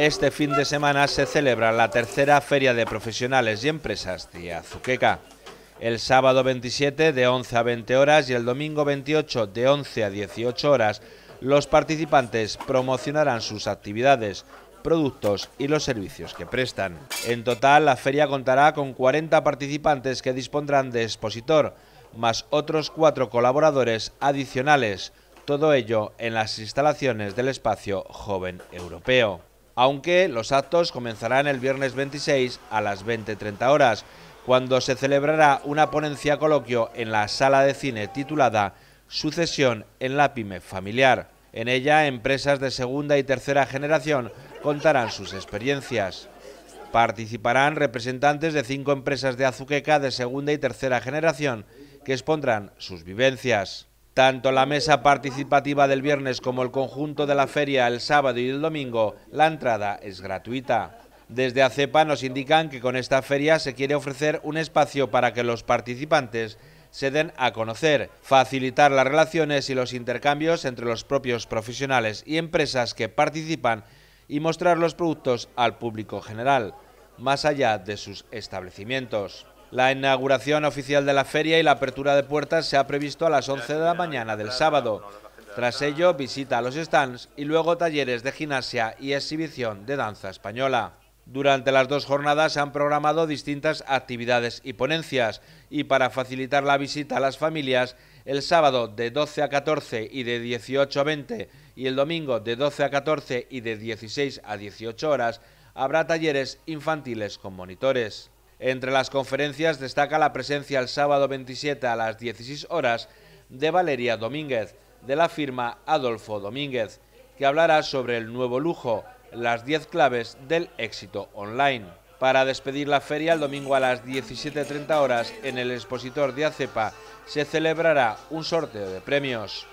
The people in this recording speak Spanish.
Este fin de semana se celebra la tercera Feria de Profesionales y Empresas de Azuqueca. El sábado 27 de 11 a 20 horas y el domingo 28 de 11 a 18 horas, los participantes promocionarán sus actividades, productos y los servicios que prestan. En total, la feria contará con 40 participantes que dispondrán de expositor, más otros cuatro colaboradores adicionales, todo ello en las instalaciones del espacio Joven Europeo aunque los actos comenzarán el viernes 26 a las 20.30 horas, cuando se celebrará una ponencia coloquio en la sala de cine titulada Sucesión en la pyme familiar. En ella, empresas de segunda y tercera generación contarán sus experiencias. Participarán representantes de cinco empresas de azuqueca de segunda y tercera generación que expondrán sus vivencias. Tanto la mesa participativa del viernes como el conjunto de la feria el sábado y el domingo, la entrada es gratuita. Desde ACEPA nos indican que con esta feria se quiere ofrecer un espacio para que los participantes se den a conocer, facilitar las relaciones y los intercambios entre los propios profesionales y empresas que participan y mostrar los productos al público general, más allá de sus establecimientos. La inauguración oficial de la feria y la apertura de puertas se ha previsto a las 11 de la mañana del sábado. Tras ello, visita a los stands y luego talleres de gimnasia y exhibición de danza española. Durante las dos jornadas se han programado distintas actividades y ponencias y para facilitar la visita a las familias, el sábado de 12 a 14 y de 18 a 20 y el domingo de 12 a 14 y de 16 a 18 horas habrá talleres infantiles con monitores. Entre las conferencias destaca la presencia el sábado 27 a las 16 horas de Valeria Domínguez, de la firma Adolfo Domínguez, que hablará sobre el nuevo lujo, las 10 claves del éxito online. Para despedir la feria el domingo a las 17.30 horas en el expositor de Acepa se celebrará un sorteo de premios.